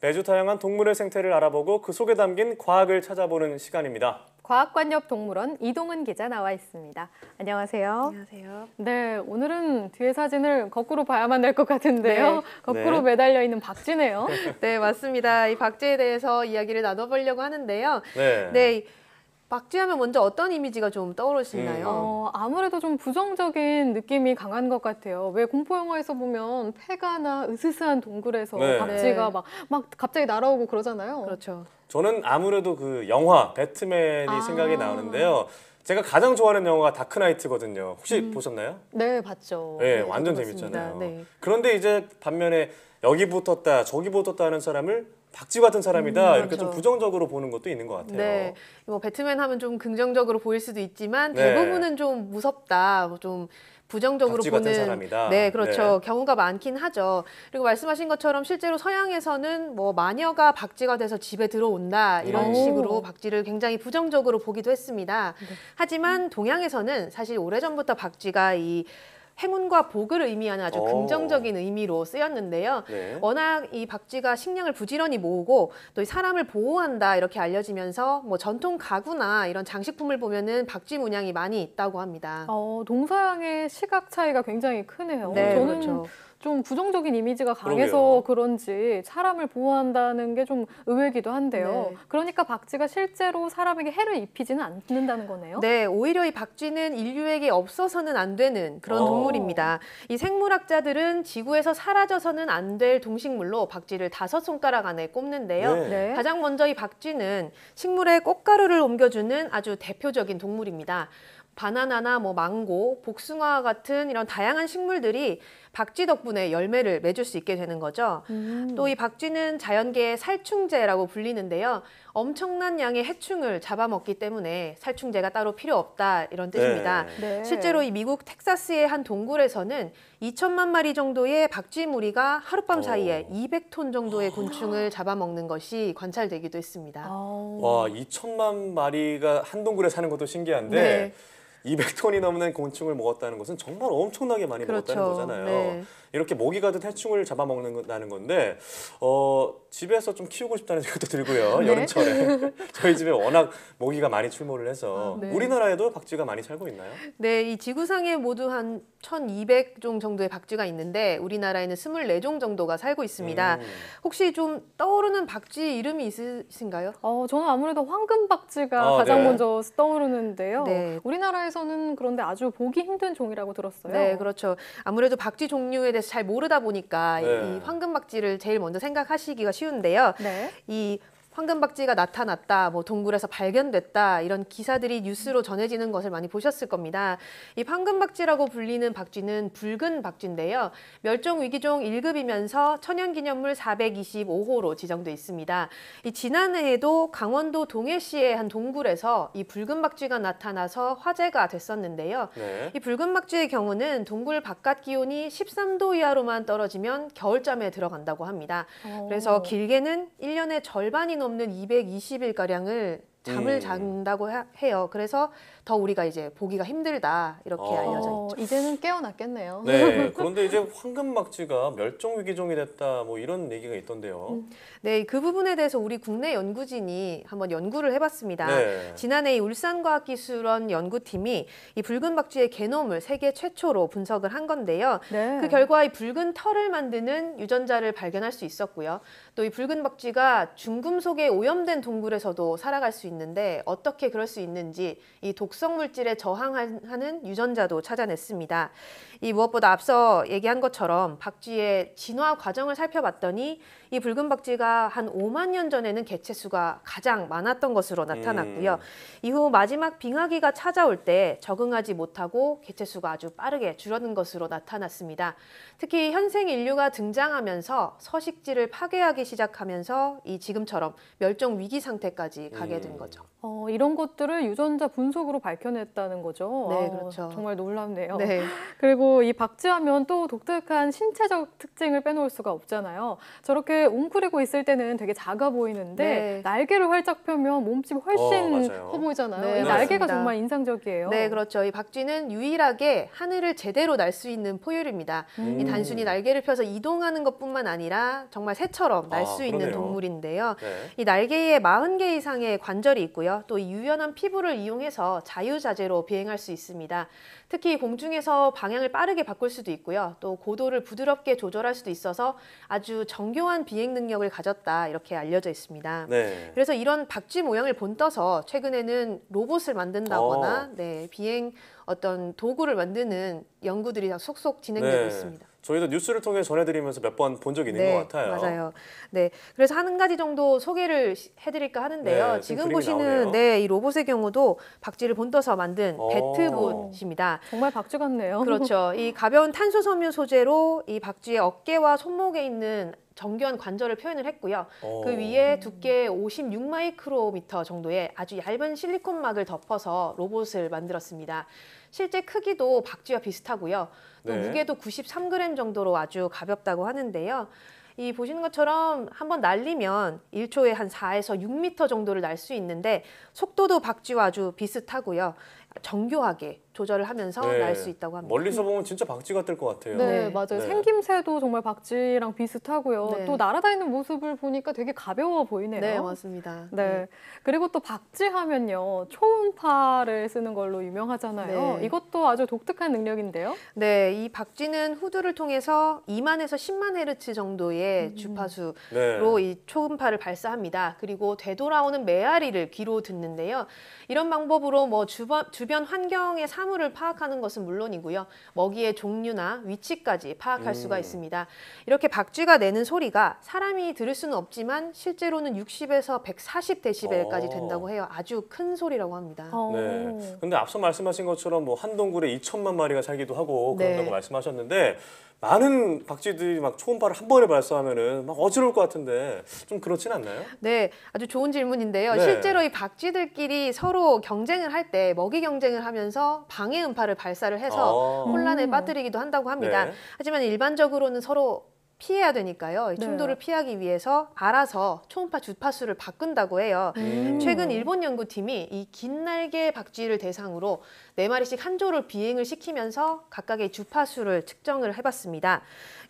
매주 다양한 동물의 생태를 알아보고 그 속에 담긴 과학을 찾아보는 시간입니다. 과학관 옆 동물원 이동은 기자 나와 있습니다. 안녕하세요. 안녕하세요. 네, 오늘은 뒤에 사진을 거꾸로 봐야만 될 것 같은데요. 네. 거꾸로 네. 매달려 있는 박쥐네요. 네, 맞습니다. 이 박쥐에 대해서 이야기를 나눠보려고 하는데요. 네. 네 박쥐하면 먼저 어떤 이미지가 좀 떠오르시나요? 네. 어, 아무래도 좀 부정적인 느낌이 강한 것 같아요. 왜 공포 영화에서 보면 폐가나 으스스한 동굴에서 네. 박쥐가 네. 막, 막 갑자기 날아오고 그러잖아요. 그렇죠. 저는 아무래도 그 영화 배트맨이 아. 생각이 나는데요 제가 가장 좋아하는 영화가 다크나이트거든요. 혹시 음. 보셨나요? 네, 봤죠. 네, 네 완전 재밌잖아요. 네. 그런데 이제 반면에 여기 붙었다, 저기 붙었다 하는 사람을 박쥐 같은 사람이다 음, 이렇게 그렇죠. 좀 부정적으로 보는 것도 있는 것 같아요. 네, 뭐 배트맨 하면 좀 긍정적으로 보일 수도 있지만 네. 대부분은 좀 무섭다, 뭐 좀 부정적으로 보는 사람이다. 네 그렇죠 네. 경우가 많긴 하죠 그리고 말씀하신 것처럼 실제로 서양에서는 뭐 마녀가 박쥐가 돼서 집에 들어온다 이런 오. 식으로 박쥐를 굉장히 부정적으로 보기도 했습니다 네. 하지만 동양에서는 사실 오래전부터 박쥐가 이 행운과 복을 의미하는 아주 오. 어. 긍정적인 의미로 쓰였는데요. 네. 워낙 이 박쥐가 식량을 부지런히 모으고 또 사람을 보호한다 이렇게 알려지면서 뭐 전통 가구나 이런 장식품을 보면은 박쥐 문양이 많이 있다고 합니다. 어, 동서양의 시각 차이가 굉장히 크네요. 네, 저는 그렇죠. 좀 부정적인 이미지가 강해서 그러게요. 그런지 사람을 보호한다는 게 좀 의외기도 한데요. 네. 그러니까 박쥐가 실제로 사람에게 해를 입히지는 않는다는 거네요. 네, 오히려 이 박쥐는 인류에게 없어서는 안 되는 그런 오. 어. 동물입니다. 이 생물학자들은 지구에서 사라져서는 안 될 동식물로 박쥐를 다섯 손가락 안에 꼽는데요. 네. 네. 가장 먼저 이 박쥐는 식물에 꽃가루를 옮겨주는 아주 대표적인 동물입니다. 바나나나 뭐 망고, 복숭아 같은 이런 다양한 식물들이 박쥐 덕분에 열매를 맺을 수 있게 되는 거죠. 음. 또이 박쥐는 자연계의 살충제라고 불리는데요. 엄청난 양의 해충을 잡아먹기 때문에 살충제가 따로 필요 없다 이런 뜻입니다. 네. 네. 실제로 이 미국 텍사스의 한 동굴에서는 2천만 마리 정도의 박쥐 무리가 하룻밤 사이에 오. 어. 200톤 정도의 곤충을 잡아먹는 것이 관찰되기도 했습니다. 오. 어. 와, 2천만 마리가 한 동굴에 사는 것도 신기한데 네. 200톤이 넘는 곤충을 먹었다는 것은 정말 엄청나게 많이 그렇죠. 먹었다는 거잖아요. 네. 이렇게 모기 가듯 해충을 잡아먹는다는 건데 어 집에서 좀 키우고 싶다는 생각도 들고요. 네? 여름철에 저희 집에 워낙 모기가 많이 출몰을 해서 아, 네. 우리나라에도 박쥐가 많이 살고 있나요? 네, 이 지구상에 모두 한 1,200종 정도의 박쥐가 있는데 우리나라에는 24종 정도가 살고 있습니다. 음. 혹시 좀 떠오르는 박쥐 이름이 있으신가요? 어, 저는 아무래도 황금박쥐가 아, 가장 네. 먼저 떠오르는데요. 네. 우리나라에서는 그런데 아주 보기 힘든 종이라고 들었어요. 네, 그렇죠. 아무래도 박쥐 종류에 대해서 잘 모르다 보니까 네. 이 황금박쥐를 제일 먼저 생각하시기가 쉬운데요. 네. 이 황금박쥐가 나타났다, 뭐 동굴에서 발견됐다 이런 기사들이 뉴스로 전해지는 것을 많이 보셨을 겁니다. 이 황금박쥐라고 불리는 박쥐는 붉은 박쥐인데요. 멸종 위기종 1급이면서 천연기념물 425호로 지정돼 있습니다. 이 지난해에도 강원도 동해시의 한 동굴에서 이 붉은 박쥐가 나타나서 화제가 됐었는데요. 네. 이 붉은 박쥐의 경우는 동굴 바깥 기온이 13도 이하로만 떨어지면 겨울잠에 들어간다고 합니다. 오. 그래서 길게는 1년의 절반이 넘 없는 220일가량을 잠을 음. 잔다고 하- 해요. 그래서 더 우리가 이제 보기가 힘들다 이렇게 어. 알려져 있죠. 어, 이제는 깨어났겠네요. 네. 그런데 이제 황금박쥐가 멸종 위기종이 됐다 뭐 이런 얘기가 있던데요. 음. 네, 그 부분에 대해서 우리 국내 연구진이 한번 연구를 해봤습니다. 네. 지난해 울산과학기술원 연구팀이 이 붉은 박쥐의 개놈을 세계 최초로 분석을 한 건데요. 네. 그 결과 이 붉은 털을 만드는 유전자를 발견할 수 있었고요. 또 이 붉은 박쥐가 중금속에 오염된 동굴에서도 살아갈 수 있는 있는데 어떻게 그럴 수 있는지 이 독성 물질에 저항하는 유전자도 찾아냈습니다. 이 무엇보다 앞서 얘기한 것처럼 박쥐의 진화 과정을 살펴봤더니 이 붉은 박쥐가 한 5만 년 전에는 개체수가 가장 많았던 것으로 나타났고요. 음. 이후 마지막 빙하기가 찾아올 때 적응하지 못하고 개체수가 아주 빠르게 줄어든 것으로 나타났습니다. 특히 현생 인류가 등장하면서 서식지를 파괴하기 시작하면서 이 지금처럼 멸종 위기 상태까지 가게 된 음. 거죠. 거죠. 어, 이런 것들을 유전자 분석으로 밝혀냈다는 거죠. 네, 그렇죠. 아, 정말 놀랍네요. 네. 그리고 이 박쥐하면 또 독특한 신체적 특징을 빼놓을 수가 없잖아요. 저렇게 웅크리고 있을 때는 되게 작아 보이는데 네. 날개를 활짝 펴면 몸집이 훨씬 어, 커 보이잖아요. 네, 날개가 맞습니다. 정말 인상적이에요. 네, 그렇죠. 이 박쥐는 유일하게 하늘을 제대로 날 수 있는 포유류입니다. 음. 이 단순히 날개를 펴서 이동하는 것뿐만 아니라 정말 새처럼 날수 아, 있는 동물인데요. 네. 이 날개에 40개 이상의 관절 관절이 있고요. 또 유연한 피부를 이용해서 자유자재로 비행할 수 있습니다. 특히 공중에서 방향을 빠르게 바꿀 수도 있고요. 또 고도를 부드럽게 조절할 수도 있어서 아주 정교한 비행 능력을 가졌다 이렇게 알려져 있습니다. 네. 그래서 이런 박쥐 모양을 본떠서 최근에는 로봇을 만든다거나 어. 네, 비행 어떤 도구를 만드는 연구들이 속속 진행되고 네. 있습니다. 저희도 뉴스를 통해 전해드리면서 몇 번 본 적이 있는 네, 것 같아요. 맞아요. 네, 그래서 한 가지 정도 소개를 해드릴까 하는데요. 네, 지금 보시는 네이 네, 로봇의 경우도 박쥐를 본떠서 만든 어. 배트봇입니다. 정말 박쥐 같네요. 그렇죠. 이 가벼운 탄소 섬유 소재로 이 박쥐의 어깨와 손목에 있는 정교한 관절을 표현을 했고요. 어. 그 위에 두께 56 마이크로미터 정도의 아주 얇은 실리콘막을 덮어서 로봇을 만들었습니다. 실제 크기도 박쥐와 비슷하고요. 또 네. 무게도 93g 정도로 아주 가볍다고 하는데요. 이 보시는 것처럼 한번 날리면 1초에 한 4에서 6m 정도를 날 수 있는데 속도도 박쥐와 아주 비슷하고요. 정교하게 조절을 하면서 네. 날수 있다고 합니다. 멀리서 음. 보면 진짜 박쥐 같을 것 같아요. 네, 네, 맞아요. 네. 생김새도 정말 박쥐랑 비슷하고요. 네. 또 날아다니는 모습을 보니까 되게 가벼워 보이네요. 네, 맞습니다. 네. 음. 그리고 또 박쥐 하면요. 초음파를 쓰는 걸로 유명하잖아요. 네. 이것도 아주 독특한 능력인데요. 네, 이 박쥐는 후두를 통해서 2만에서 10만 헤르츠 정도의 음. 주파수로 네. 이 초음파를 발사합니다. 그리고 되돌아오는 메아리를 귀로 듣는데요. 이런 방법으로 뭐 주변 주변 환경의 사물을 파악하는 것은 물론이고요. 먹이의 종류나 위치까지 파악할 음. 수가 있습니다. 이렇게 박쥐가 내는 소리가 사람이 들을 수는 없지만 실제로는 60에서 140데시벨까지 어. 된다고 해요. 아주 큰 소리라고 합니다. 어. 네. 근데 앞서 말씀하신 것처럼 뭐 한 동굴에 2천만 마리가 살기도 하고 그런다고 네. 말씀하셨는데 많은 박쥐들이 막 초음파를 한 번에 발사하면은 막 어지러울 것 같은데 좀 그렇진 않나요? 네, 아주 좋은 질문인데요. 네. 실제로 이 박쥐들끼리 서로 경쟁을 할 때 먹이 경쟁 경쟁을 하면서 방해 음파를 발사를 해서 아. 혼란에 음. 빠뜨리기도 한다고 합니다. 네. 하지만 일반적으로는 서로 피해야 되니까요. 네. 충돌을 피하기 위해서 알아서 초음파 주파수를 바꾼다고 해요. 음. 최근 일본 연구팀이 이긴 날개 박쥐를 대상으로 네 마리씩 한 조를 비행을 시키면서 각각의 주파수를 측정을 해봤습니다.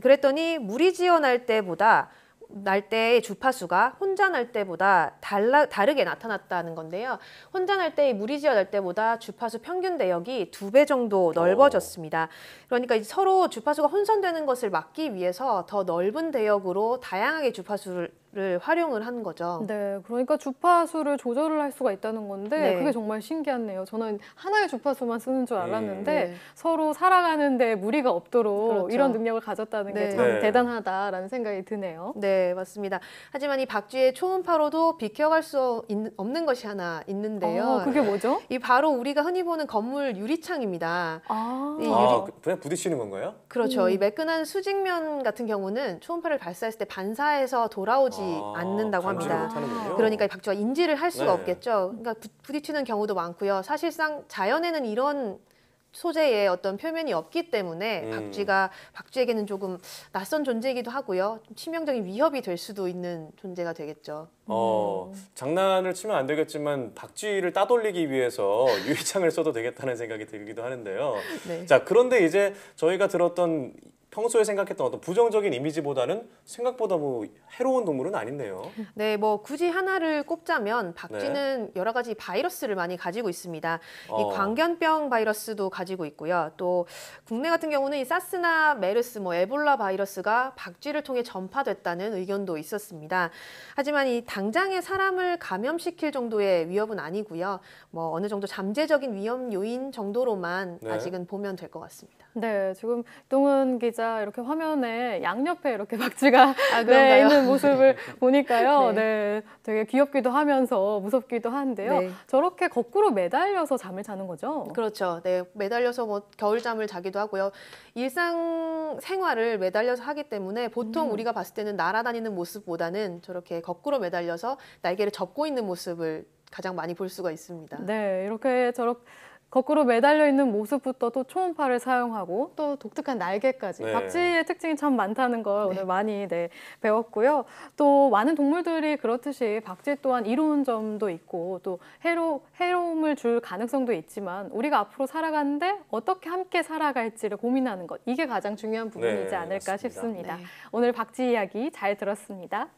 그랬더니 무리지어 날 때보다 날 때의 주파수가 혼자 날 때보다 달라, 다르게 나타났다는 건데요. 혼자날 때의 무리지어 날 때보다 주파수 평균 대역이 두 배 정도 어. 넓어졌습니다. 그러니까 서로 주파수가 혼선되는 것을 막기 위해서 더 넓은 대역으로 다양하게 주파수를 를 활용을 한 거죠. 네, 그러니까 주파수를 조절을 할 수가 있다는 건데 네. 그게 정말 신기하네요. 저는 하나의 주파수만 쓰는 줄 네, 알았는데 네. 서로 살아가는데 무리가 없도록 그렇죠. 이런 능력을 가졌다는 네. 게참 네. 대단하다라는 생각이 드네요. 네, 맞습니다. 하지만 이 박쥐의 초음파로도 비켜 기억할 수 있는, 없는 것이 하나 있는데요. 어, 그게 뭐죠? 이 바로 우리가 흔히 보는 건물 유리창입니다. 아, 아 유리... 아 그냥 부딪히는 건가요? 그렇죠. 음. 이 매끈한 수직면 같은 경우는 초음파를 발사했을 때 반사해서 돌아오지 아, 않는다고 합니다. 그러니까 박쥐가 인지를 할 수가 네. 없겠죠. 그러니까 부딪히는 경우도 많고요. 사실상 자연에는 이런 소재의 어떤 표면이 없기 때문에 음. 박쥐가 박쥐에게는 조금 낯선 존재이기도 하고요. 치명적인 위협이 될 수도 있는 존재가 되겠죠. 어, 음. 장난을 치면 안 되겠지만 박쥐를 따돌리기 위해서 유리창을 써도 되겠다는 생각이 들기도 하는데요. 네. 자, 그런데 이제 저희가 들었던 평소에 생각했던 어떤 부정적인 이미지보다는 생각보다 뭐 해로운 동물은 아닌데요. 네, 뭐 굳이 하나를 꼽자면 박쥐는 네. 여러 가지 바이러스를 많이 가지고 있습니다. 어. 이 광견병 바이러스도 가지고 있고요. 또 국내 같은 경우는 이 사스나 메르스, 뭐 에볼라 바이러스가 박쥐를 통해 전파됐다는 의견도 있었습니다. 하지만 이 당장에 사람을 감염시킬 정도의 위협은 아니고요. 뭐 어느 정도 잠재적인 위험 요인 정도로만 네. 아직은 보면 될 것 같습니다. 네, 지금 동은 기자 진짜 이렇게 화면에 양옆에 이렇게 박쥐가 아, 네, 있는 모습을 네. 보니까요. 네. 네. 되게 귀엽기도 하면서 무섭기도 한데요. 네. 저렇게 거꾸로 매달려서 잠을 자는 거죠? 그렇죠. 네, 매달려서 뭐 겨울잠을 자기도 하고요. 일상 생활을 매달려서 하기 때문에 보통 음. 우리가 봤을 때는 날아다니는 모습보다는 저렇게 거꾸로 매달려서 날개를 접고 있는 모습을 가장 많이 볼 수가 있습니다. 네, 이렇게 저렇게 거꾸로 매달려 있는 모습부터 또 초음파를 사용하고 또 독특한 날개까지 네. 박쥐의 특징이 참 많다는 걸 네. 오늘 많이 네, 배웠고요. 또 많은 동물들이 그렇듯이 박쥐 또한 이로운 점도 있고 또 해로, 해로움을 줄 가능성도 있지만 우리가 앞으로 살아가는데 어떻게 함께 살아갈지를 고민하는 것 이게 가장 중요한 부분이지 네, 않을까 맞습니다. 싶습니다. 네. 오늘 박쥐 이야기 잘 들었습니다.